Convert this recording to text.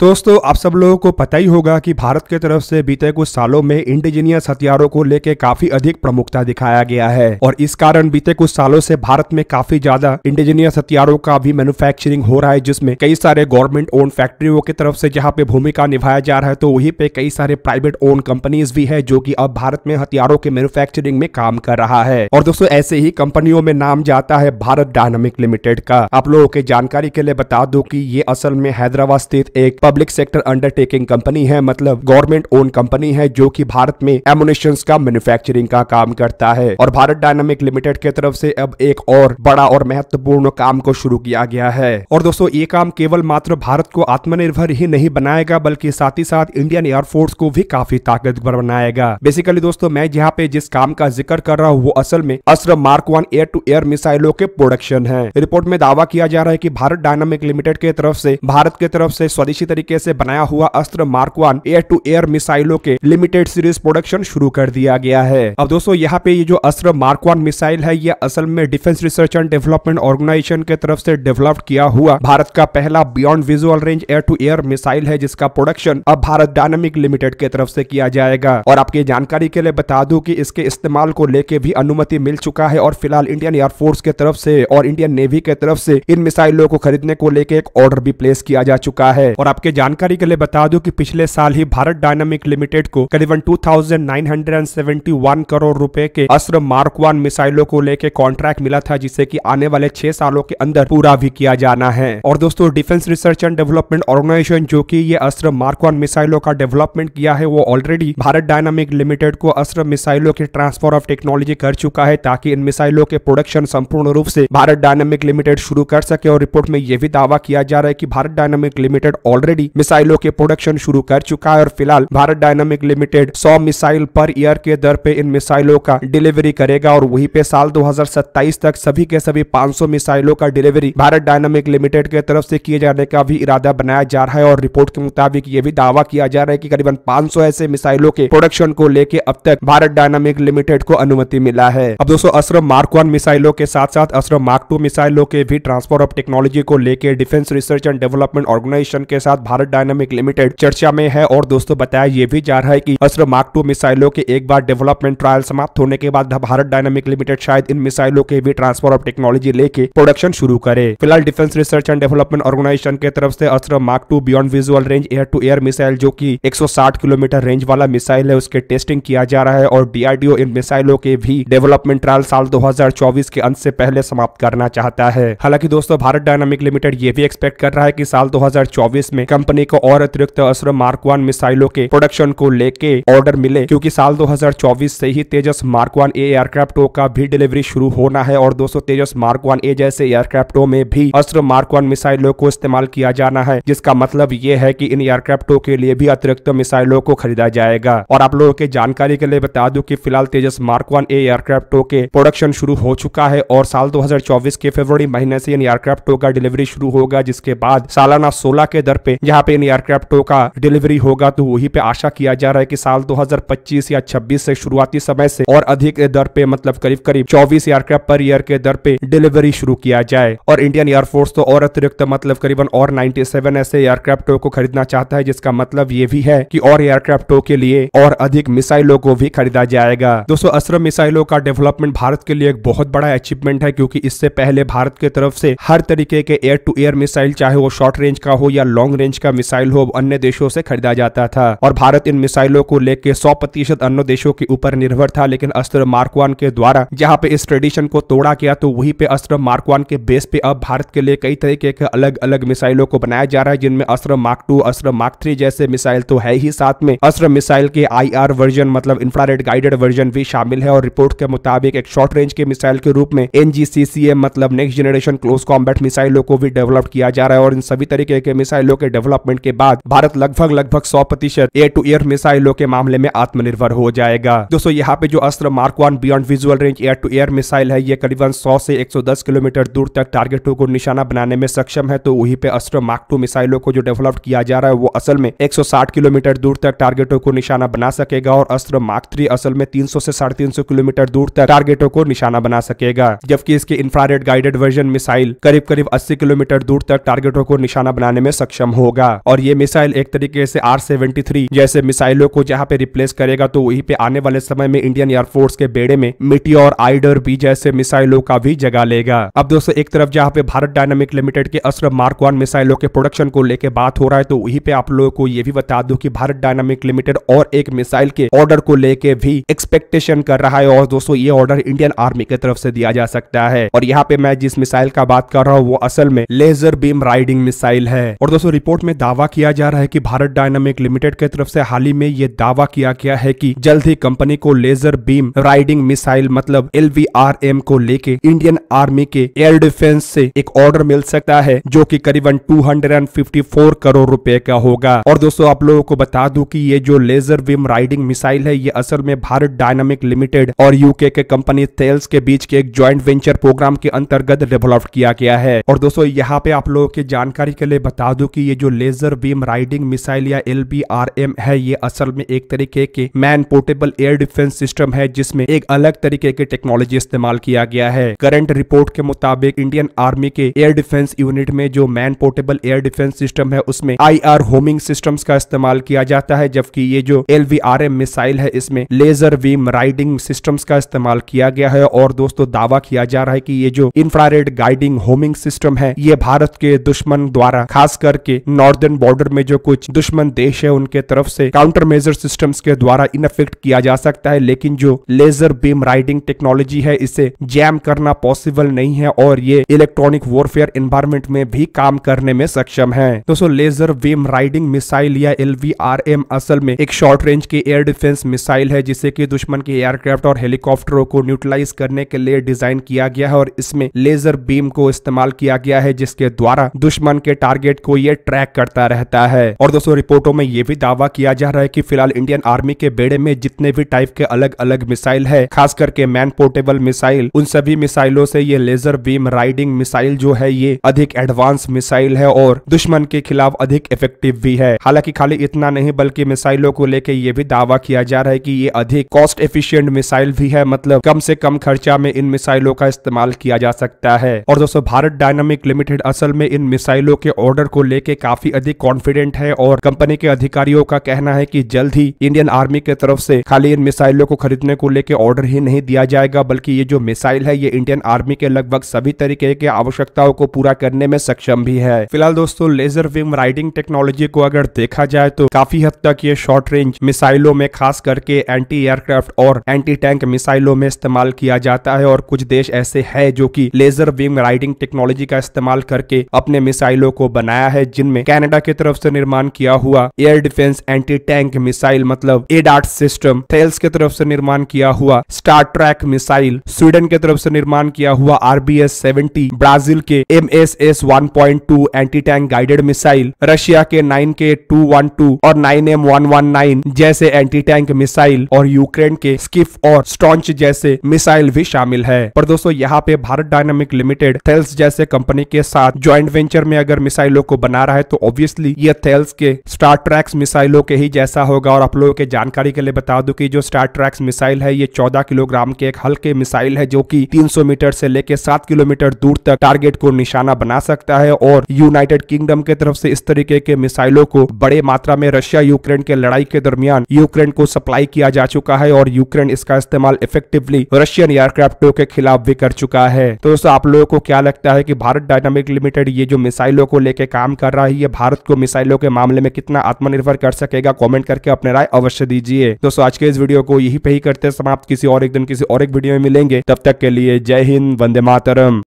दोस्तों आप सब लोगों को पता ही होगा कि भारत के तरफ से बीते कुछ सालों में इंडिजीनियस हथियारों को लेकर काफी अधिक प्रमुखता दिखाया गया है और इस कारण बीते कुछ सालों से भारत में काफी ज्यादा इंडिजीनियस हथियारों का भी मैन्युफैक्चरिंग हो रहा है जिसमें कई सारे गवर्नमेंट ओन फैक्ट्रियों की तरफ से जहाँ पे भूमिका निभाया जा रहा है तो वही पे कई सारे प्राइवेट ओन कंपनीज भी है जो की अब भारत में हथियारों के मैन्युफैक्चरिंग में काम कर रहा है और दोस्तों ऐसे ही कंपनियों में नाम जाता है भारत डायनामिक लिमिटेड का आप लोगों के जानकारी के लिए बता दो की ये असल में हैदराबाद स्थित एक पब्लिक सेक्टर अंडरटेकिंग कंपनी है मतलब गवर्नमेंट ओन कंपनी है जो की भारत में एमुनेशन का मैन्युफैक्चरिंग का काम करता है और भारत डायनामिक लिमिटेड के तरफ से अब एक और बड़ा और महत्वपूर्ण काम को शुरू किया गया है और दोस्तों ये काम केवल मात्र भारत को आत्मनिर्भर ही नहीं बनाएगा बल्कि साथ ही साथ इंडियन एयरफोर्स को भी काफी ताकतवर बनाएगा बेसिकली दोस्तों मैं यहाँ पे जिस काम का जिक्र कर रहा हूँ वो असल में Astra mark one air to air मिसाइलों के प्रोडक्शन है रिपोर्ट में दावा किया जा रहा है की भारत डायनामिक लिमिटेड के तरफ से भारत के तरफ से स्वदेशी तरीके से बनाया हुआ Astra mark one air to air मिसाइलों के लिमिटेड सीरीज प्रोडक्शन शुरू कर दिया गया है अब दोस्तों यहाँ पे ये जो अस्त्र मार्क वन मिसाइल है ये असल में defence research and development organisation के तरफ से डेवलप किया हुआ भारत का पहला beyond visual range air to air missile है जिसका प्रोडक्शन अब भारत डायनामिक लिमिटेड के तरफ से किया जाएगा और आपकी जानकारी के लिए बता दू की इसके इस्तेमाल को लेके भी अनुमति मिल चुका है और फिलहाल इंडियन एयरफोर्स के तरफ से और इंडियन नेवी के तरफ से इन मिसाइलों को खरीदने को लेके एक ऑर्डर भी प्लेस किया जा चुका है और आपके आपके जानकारी के लिए बता दूं कि पिछले साल ही भारत डायनामिक लिमिटेड को करीबन 2,971 करोड़ रुपए के अस्त्र मार्क वन मिसाइलों को लेकर कॉन्ट्रैक्ट मिला था जिसे की आने वाले छह सालों के अंदर पूरा भी किया जाना है और दोस्तों defence research and development organisation जो की ये अस्त्र मार्क वन मिसाइलों का डेवलपमेंट किया है वो ऑलरेडी भारत डायनामिक लिमिटेड को अस्त्र मिसाइलों के ट्रांसफर ऑफ टेक्नोलॉजी कर चुका है ताकि इन मिसाइलों के प्रोडक्शन संपूर्ण रूप से भारत डायनामिक लिमिटेड शुरू कर सके और रिपोर्ट में यह भी दावा किया जा रहा है कि Bharat dynamic limited already already मिसाइलों के प्रोडक्शन शुरू कर चुका है और फिलहाल भारत डायनामिक लिमिटेड सौ मिसाइल पर ईयर के दर पे इन मिसाइलों का डिलीवरी करेगा और वहीं पे साल 2027 तक सभी के सभी 500 मिसाइलों का डिलीवरी भारत डायनामिक लिमिटेड के तरफ से किए जाने का भी इरादा बनाया जा रहा है और रिपोर्ट के मुताबिक ये भी दावा किया जा रहा है की करीबन 500 ऐसे मिसाइलों के प्रोडक्शन को लेके अब तक भारत डायनामिक लिमिटेड को अनुमति मिला है अब दोस्तों अस्त्र मार्क वन मिसाइलों के साथ साथ अस्त्र मार्क टू मिसाइलों के भी ट्रांसफर ऑफ टेक्नोलॉजी को लेकर defence research and development organisation के साथ भारत डायनामिक लिमिटेड चर्चा में है और दोस्तों बताया ये भी जा रहा है की अस्त्र मार्क टू मिसाइलों के एक बार डेवलपमेंट ट्रायल समाप्त होने के बाद भारत डायनामिक लिमिटेड शायद इन मिसाइलों के भी ट्रांसफर ऑफ टेक्नोलॉजी लेके प्रोडक्शन शुरू करे फिलहाल defence research and development organisation के तरफ से Astra mark two beyond visual range air to air missile जो की एक किलोमीटर रेंज वाला मिसाइल है उसके टेस्टिंग किया जा रहा है और डीआरडीओ इन मिसाइलों के भी डेवलपमेंट ट्रायल साल 2024 के अंत से पहले समाप्त करना चाहता है हालांकि दोस्तों भारत डायनामिक लिमिटेड ये भी एक्सपेक्ट कर रहा है कि साल 2024 में कंपनी को और अतिरिक्त अस्त्र मार्क वन मिसाइलों के प्रोडक्शन को लेके ऑर्डर मिले क्योंकि साल 2024 से ही तेजस मार्क वन ए का भी डिलीवरी शुरू होना है और दोस्तों तेजस मार्क वन ए जैसे एयरक्राफ्टों में भी अस्त्र मार्क वन मिसाइलों को इस्तेमाल किया जाना है जिसका मतलब ये है की इन एयरक्राफ्टों के लिए भी अतिरिक्त मिसाइलों को खरीदा जाएगा और आप लोगों के जानकारी के लिए बता दू की फिलहाल तेजस मार्क वन ए एयरक्राफ्टों के प्रोडक्शन शुरू हो चुका है और साल 2024 के फरवरी महीने से इन एयरक्राफ्टों का डिलीवरी शुरू होगा जिसके बाद सालाना 16 के दर पे यहाँ पे इन एयरक्राफ्टों का डिलीवरी होगा तो वही पे आशा किया जा रहा है कि साल 2025 या 26 से शुरुआती समय से और अधिक दर पे मतलब करीब करीब 24 एयरक्राफ्ट पर ईयर के दर पे डिलीवरी शुरू किया जाए और इंडियन एयरफोर्स तो और अतिरिक्त मतलब करीबन और 97 ऐसे एयरक्राफ्टों को खरीदना चाहता है जिसका मतलब ये भी है की और एयरक्राफ्टों के लिए और अधिक मिसाइलों को भी खरीदा जाएगा दोस्तों अस्त्र मिसाइलों का डेवलपमेंट भारत के लिए एक बहुत बड़ा अचीवमेंट है क्यूँकी इससे पहले भारत की तरफ से हर तरीके के एयर टू एयर मिसाइल चाहे वो शॉर्ट रेंज का हो या लॉन्ग रेंज रेंज का मिसाइल हो अन्य देशों से खरीदा जाता था और भारत इन मिसाइलों को लेकर सौ प्रतिशत अन्य देशों के ऊपर निर्भर था लेकिन अस्त्र मार्कवान के द्वारा जहाँ पे इस ट्रेडिशन को तोड़ा गया तो वही पे अस्त्र मार्कवान के बेस पे अब भारत के लिए कई तरीके के अलग अलग मिसाइलों को बनाया जा रहा है जिनमें Astra mark two Astra mark three जैसे मिसाइल तो है ही साथ में अस्त्र मिसाइल के आई वर्जन मतलब इंफ्रारेड गाइडेड वर्जन भी शामिल है और रिपोर्ट के मुताबिक एक शॉर्ट रेंज के मिसाइल के रूप में एनजीसीसीएम मतलब नेक्स्ट जनरेशन क्लोज कॉम्बैट मिसाइलों को भी डेवलप किया जा रहा है और इन सभी तरीके के मिसाइलों के डेवलपमेंट के बाद भारत लगभग लगभग सौ प्रतिशत एयर टू एयर मिसाइलों के मामले में आत्मनिर्भर हो जाएगा दोस्तों यहाँ पे जो Astra mark one beyond visual range air to air missile है ये करीबन सौ से एक किलोमीटर दूर तक टारगेटों को निशाना बनाने में सक्षम है तो वही पे अस्त्र मार्क टू मिसाइलों को जो डेवलप किया जा रहा है वो असल में एक किलोमीटर दूर तक टारगेटों को निशाना बना सकेगा और अस्त्र मार्क थ्री असल में तीन से साढ़े किलोमीटर दूर तक टारगेटों को निशाना बना सकेगा जबकि इसके इंफ्रारेड गाइडेड वर्जन मिसाइल करीब करीब अस्सी किलोमीटर दूर तक टारगेटों को निशाना बनाने में सक्षम हो होगा और ये मिसाइल एक तरीके से आर जैसे मिसाइलों को जहाँ पे रिप्लेस करेगा तो वहीं पे आने वाले समय में इंडियन एयरफोर्स के बेड़े में मिट्टी और आइडर बी जैसे मिसाइलों का भी जगह लेगा अब दोस्तों एक तरफ जहाँ पे भारत डायनामिक लिमिटेड के अस्त्र मार्क वन मिसाइलों के प्रोडक्शन को लेकर बात हो रहा है तो वही पे आप लोगों को ये भी बता दू की भारत डायनामिक लिमिटेड और एक मिसाइल के ऑर्डर को लेके भी एक्सपेक्टेशन कर रहा है और दोस्तों ये ऑर्डर इंडियन आर्मी की तरफ से दिया जा सकता है और यहाँ पे मैं जिस मिसाइल का बात कर रहा हूँ वो असल में लेजर बीम राइडिंग मिसाइल है और दोस्तों रिपोर्ट रिपोर्ट में दावा किया जा रहा है कि भारत डायनामिक लिमिटेड की तरफ से हाल ही में ये दावा किया गया है कि जल्द ही कंपनी को लेजर बीम राइडिंग मिसाइल मतलब एल को लेके इंडियन आर्मी के एयर डिफेंस से एक ऑर्डर मिल सकता है जो कि करीबन 254 करोड़ रुपए का होगा और दोस्तों आप लोगों को बता दूं कि ये जो लेजर बीम राइडिंग मिसाइल है ये असल में भारत डायनामिक लिमिटेड और यूके के कंपनी तेल्स के बीच के एक ज्वाइंट वेंचर प्रोग्राम के अंतर्गत डेवलप किया गया है और दोस्तों यहाँ पे आप लोगों की जानकारी के लिए बता दू की ये जो जो लेजर बीम राइडिंग मिसाइल या एल है ये असल में एक तरीके के man portable air defence system है जिसमें एक अलग तरीके की टेक्नोलॉजी इस्तेमाल किया गया है करंट रिपोर्ट के मुताबिक इंडियन आर्मी के एयर डिफेंस यूनिट में जो man portable air defence system है उसमें आई आर होमिंग सिस्टम्स का इस्तेमाल किया जाता है जबकि ये जो एल मिसाइल है इसमें लेजर बीम राइडिंग सिस्टम्स का इस्तेमाल किया गया है और दोस्तों दावा किया जा रहा है की ये जो इंफ्रारेड गाइडिंग होमिंग सिस्टम है ये भारत के दुश्मन द्वारा खास करके नॉर्दर्न बॉर्डर में जो कुछ दुश्मन देश है उनके तरफ से काउंटर मेजर सिस्टम के द्वारा इनफेक्ट किया जा सकता है लेकिन जो लेजर बीम राइडिंग टेक्नोलॉजी है इसे जैम करना पॉसिबल नहीं है और ये इलेक्ट्रॉनिक वॉरफेयर एनवायरमेंट में भी काम करने में सक्षम है दोस्तों लेजर बीम राइडिंग मिसाइल या एल असल में एक शॉर्ट रेंज की एयर डिफेंस मिसाइल है जिसे की दुश्मन के एयरक्राफ्ट और हेलीकॉप्टरों को न्यूट्रलाइज करने के लिए डिजाइन किया गया है और इसमें लेजर बीम को इस्तेमाल किया गया है जिसके द्वारा दुश्मन के टारगेट को ये ट्रैक अटैक करता रहता है और दोस्तों रिपोर्टों में ये भी दावा किया जा रहा है की फिलहाल इंडियन आर्मी के बेड़े में जितने भी टाइप के अलग अलग मिसाइल है खास करके मैन पोर्टेबल मिसाइल उन सभी मिसाइलों से ये लेजर बीम राइडिंग मिसाइल जो है ये अधिक एडवांस मिसाइल है और दुश्मन के खिलाफ अधिक इफेक्टिव भी है हालांकि खाली इतना नहीं बल्कि मिसाइलों को लेकर ये भी दावा किया जा रहा है कि ये अधिक कॉस्ट एफिशिएंट मिसाइल भी है मतलब कम से कम खर्चा में इन मिसाइलों का इस्तेमाल किया जा सकता है और दोस्तों भारत डायनामिक लिमिटेड असल में इन मिसाइलों के ऑर्डर को लेके का काफी अधिक कॉन्फिडेंट है और कंपनी के अधिकारियों का कहना है कि जल्द ही इंडियन आर्मी की तरफ से खाली इन मिसाइलों को खरीदने को लेकर ऑर्डर ही नहीं दिया जाएगा बल्कि ये जो मिसाइल है ये इंडियन आर्मी के लगभग सभी तरीके के आवश्यकताओं को पूरा करने में सक्षम भी है फिलहाल दोस्तों लेजर विम राइडिंग टेक्नोलॉजी को अगर देखा जाए तो काफी हद तक ये शॉर्ट रेंज मिसाइलों में खास करके एंटी एयरक्राफ्ट और एंटी टैंक मिसाइलों में इस्तेमाल किया जाता है और कुछ देश ऐसे है जो की लेजर विम राइडिंग टेक्नोलॉजी का इस्तेमाल करके अपने मिसाइलों को बनाया है जिनमें कनाडा की तरफ से निर्माण किया हुआ air defence anti tank missile मतलब एडाट सिस्टम थेल्स की तरफ से निर्माण किया हुआ स्टार ट्रैक मिसाइल स्वीडन की तरफ से निर्माण किया हुआ आरबीएस सेवेंटी ब्राजील के M S S one point two anti tank guided missile Russia के nine K two one two और nine M one one nine जैसे एंटी टैंक मिसाइल और यूक्रेन के स्किफ और स्टॉन्च जैसे मिसाइल भी शामिल है पर दोस्तों यहाँ पे भारत डायनामिक लिमिटेड थेल्स जैसे कंपनी के साथ ज्वाइंट वेंचर में अगर मिसाइलों को बना रहा है तो ऑब्वियसली ये थेल्स के स्टार ट्रैक्स मिसाइलों के ही जैसा होगा और आप लोगों के जानकारी के लिए बता दू की जो स्टार ट्रैक्स मिसाइल है ये चौदह किलोग्राम के एक हल्के मिसाइल है जो की तीन मीटर से लेकर सात किलोमीटर दूर तक टारगेट को निशाना बना सकता है और यूनाइटेड किंगडम के तरफ से इस तरीके के मिसाइलों को बड़े मात्रा में रशिया यूक्रेन के लड़ाई के दरमियान यूक्रेन को सप्लाई किया जा चुका है और यूक्रेन इसका इस्तेमाल इफेक्टिवली रशियन एयरक्राफ्टों के खिलाफ भी कर चुका है तो दोस्तों आप लोगों को क्या लगता है की भारत डायनामिक लिमिटेड ये जो मिसाइलों को लेकर काम कर रहा है ये भारत को मिसाइलों के मामले में कितना आत्मनिर्भर कर सकेगा कॉमेंट करके अपने राय अवश्य दीजिए दोस्तों आज के इस वीडियो को यही पे ही करते समाप्त किसी और एक दिन किसी और एक वीडियो में मिलेंगे तब तक के लिए जय हिंद वंदे मातरम